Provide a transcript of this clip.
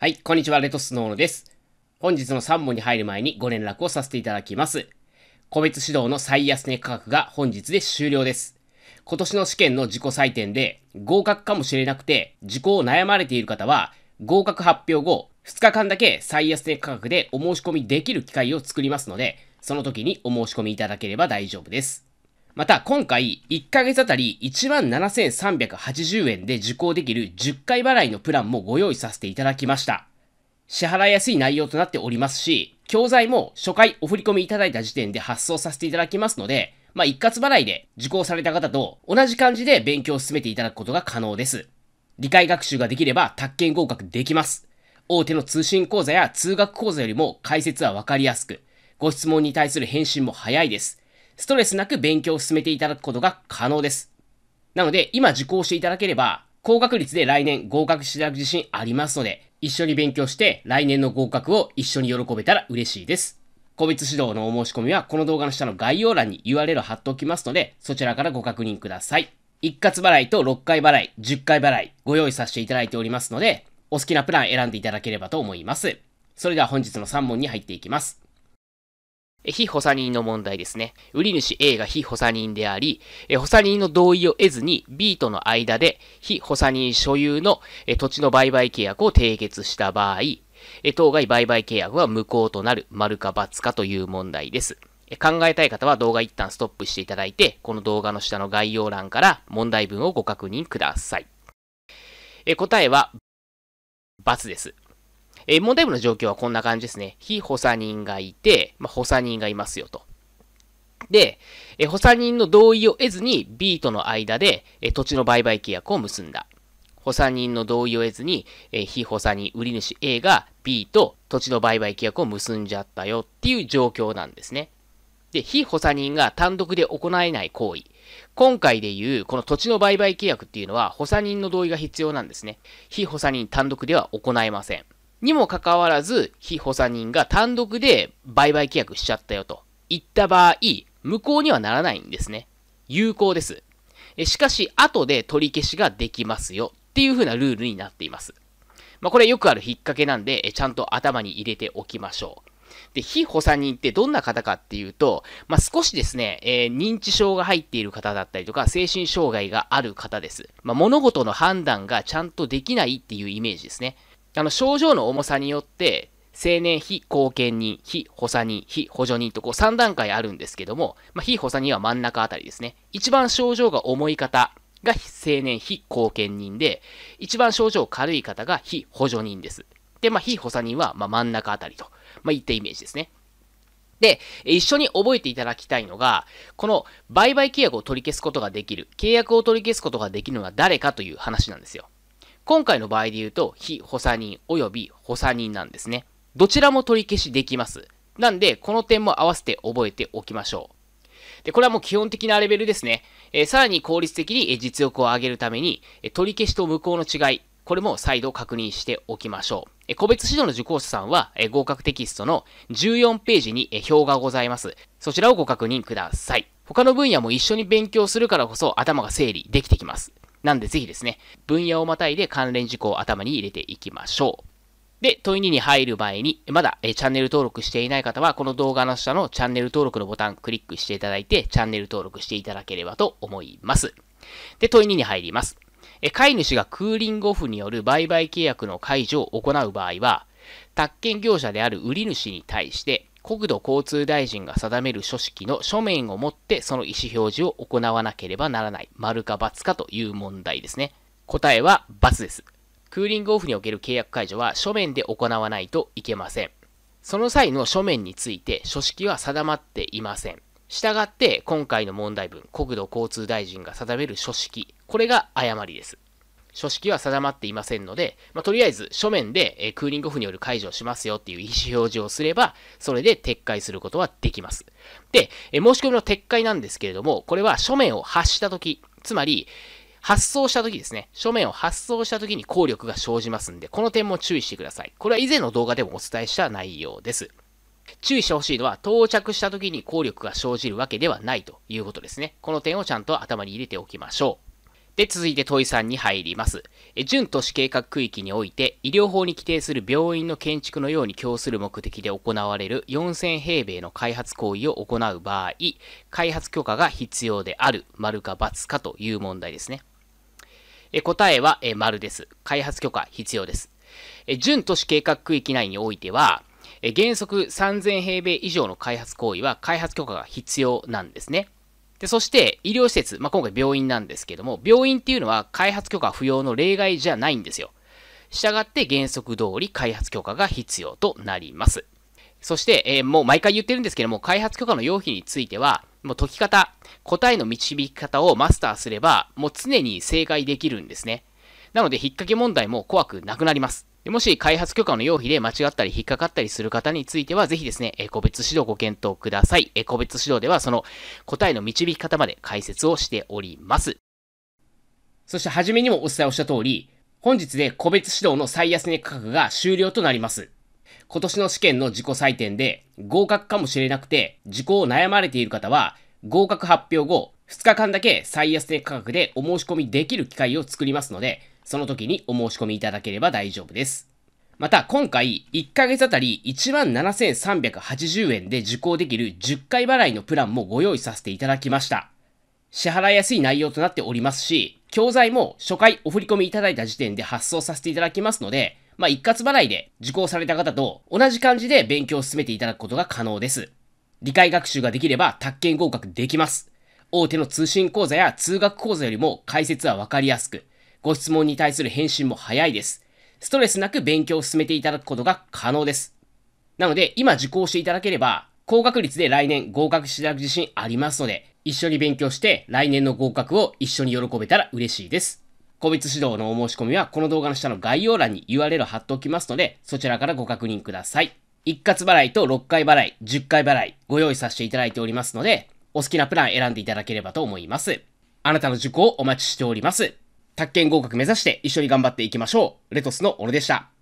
はい、こんにちは、レトスノーノです。本日の3問に入る前にご連絡をさせていただきます。個別指導の最安値価格が本日で終了です。今年の試験の自己採点で合格かもしれなくて受講を悩まれている方は合格発表後2日間だけ最安値価格でお申し込みできる機会を作りますのでその時にお申し込みいただければ大丈夫です。また、今回、1ヶ月あたり17,380円で受講できる10回払いのプランもご用意させていただきました。支払いやすい内容となっておりますし、教材も初回お振り込みいただいた時点で発送させていただきますので、まあ、一括払いで受講された方と同じ感じで勉強を進めていただくことが可能です。理解学習ができれば、宅建合格できます。大手の通信講座や通学講座よりも解説はわかりやすく、ご質問に対する返信も早いです。ストレスなく勉強を進めていただくことが可能です。なので、今受講していただければ、高確率で来年合格していただく自信ありますので、一緒に勉強して来年の合格を一緒に喜べたら嬉しいです。個別指導のお申し込みはこの動画の下の概要欄に URL を貼っておきますので、そちらからご確認ください。一括払いと6回払い、10回払いご用意させていただいておりますので、お好きなプラン選んでいただければと思います。それでは本日の3問に入っていきます。非補佐人の問題ですね。売り主 A が非補佐人であり、補佐人の同意を得ずに B との間で非補佐人所有の土地の売買契約を締結した場合、当該売買契約は無効となる、丸か罰かという問題です。考えたい方は動画一旦ストップしていただいて、この動画の下の概要欄から問題文をご確認ください。答えは、罰です。えー、問題文の状況はこんな感じですね。非補佐人がいて、まあ、補佐人がいますよと。で、えー、補佐人の同意を得ずに B との間で、えー、土地の売買契約を結んだ。補佐人の同意を得ずに、えー、非補佐人、売り主 A が B と土地の売買契約を結んじゃったよっていう状況なんですね。で、非補佐人が単独で行えない行為。今回でいう、この土地の売買契約っていうのは、補佐人の同意が必要なんですね。非補佐人単独では行えません。にもかかわらず、被補佐人が単独で売買契約しちゃったよと言った場合、無効にはならないんですね。有効です。しかし、後で取り消しができますよっていう風なルールになっています。まあ、これよくある引っ掛けなんで、ちゃんと頭に入れておきましょう。で、非補佐人ってどんな方かっていうと、まあ、少しですね、えー、認知症が入っている方だったりとか、精神障害がある方です。まあ、物事の判断がちゃんとできないっていうイメージですね。あの症状の重さによって青年非後見人、非補佐人、非補助人とこう3段階あるんですけども、まあ、非補佐人は真ん中あたりですね。一番症状が重い方が青年非後見人で、一番症状軽い方が非補助人です。で、まあ、非補佐人はま真ん中あたりと、まあ、いったイメージですね。で、一緒に覚えていただきたいのが、この売買契約を取り消すことができる、契約を取り消すことができるのは誰かという話なんですよ。今回の場合で言うと、非補佐人及び補佐人なんですね。どちらも取り消しできます。なんで、この点も合わせて覚えておきましょう。で、これはもう基本的なレベルですね。えー、さらに効率的に実力を上げるために、取り消しと無効の違い、これも再度確認しておきましょう。え個別指導の受講者さんは、え合格テキストの14ページに、え表がございます。そちらをご確認ください。他の分野も一緒に勉強するからこそ頭が整理できてきます。なんでぜひですね、分野をまたいで関連事項を頭に入れていきましょう。で、問い2に入る前に、まだえチャンネル登録していない方は、この動画の下のチャンネル登録のボタンクリックしていただいて、チャンネル登録していただければと思います。で、問い2に入ります。え飼い主がクーリングオフによる売買契約の解除を行う場合は、宅建業者である売り主に対して、国土交通大臣が定める書式の書面をもってその意思表示を行わなければならない。丸か×かという問題ですね。答えは×です。クーリングオフにおける契約解除は書面で行わないといけません。その際の書面について書式は定まっていません。したがって今回の問題文、国土交通大臣が定める書式、これが誤りです。書式は定まっていませんので、まあ、とりあえず書面で、えクーリングオフによる解除をしますよっていう意思表示をすれば、それで撤回することはできます。で、え申し込みの撤回なんですけれども、これは書面を発したとき、つまり、発送した時ですね、書面を発送した時に効力が生じますんで、この点も注意してください。これは以前の動画でもお伝えした内容です。注意してほしいのは、到着した時に効力が生じるわけではないということですね。この点をちゃんと頭に入れておきましょう。で、続いて問い3に入ります。準都市計画区域において、医療法に規定する病院の建築のように供する目的で行われる4000平米の開発行為を行う場合、開発許可が必要である、丸か×かという問題ですね。答えは丸です。開発許可必要です。準都市計画区域内においては、原則3000平米以上の開発行為は開発許可が必要なんですね。でそして、医療施設、まあ、今回病院なんですけども、病院っていうのは開発許可不要の例外じゃないんですよ。したがって原則通り開発許可が必要となります。そして、えー、もう毎回言ってるんですけども、開発許可の要否については、もう解き方、答えの導き方をマスターすれば、もう常に正解できるんですね。なので、引っ掛け問題も怖くなくなります。もし開発許可の要否で間違ったり引っかかったりする方については、ぜひですね、個別指導ご検討ください。個別指導ではその答えの導き方まで解説をしております。そして初めにもお伝えをした通り、本日で個別指導の最安値価格が終了となります。今年の試験の自己採点で合格かもしれなくて自己を悩まれている方は、合格発表後、2日間だけ最安値価格でお申し込みできる機会を作りますので、その時にお申し込みいただければ大丈夫です。また今回1ヶ月あたり17,380円で受講できる10回払いのプランもご用意させていただきました。支払いやすい内容となっておりますし、教材も初回お振り込みいただいた時点で発送させていただきますので、まあ、一括払いで受講された方と同じ感じで勉強を進めていただくことが可能です。理解学習ができれば宅建合格できます。大手の通信講座や通学講座よりも解説はわかりやすく、ご質問に対する返信も早いです。ストレスなく勉強を進めていただくことが可能です。なので、今受講していただければ、高確率で来年合格していただく自信ありますので、一緒に勉強して来年の合格を一緒に喜べたら嬉しいです。個別指導のお申し込みはこの動画の下の概要欄に URL 貼っておきますので、そちらからご確認ください。一括払いと6回払い、10回払いご用意させていただいておりますので、お好きなプラン選んでいただければと思います。あなたの受講をお待ちしております。宅建合格目指して一緒に頑張っていきましょう。レトスのオ野でした。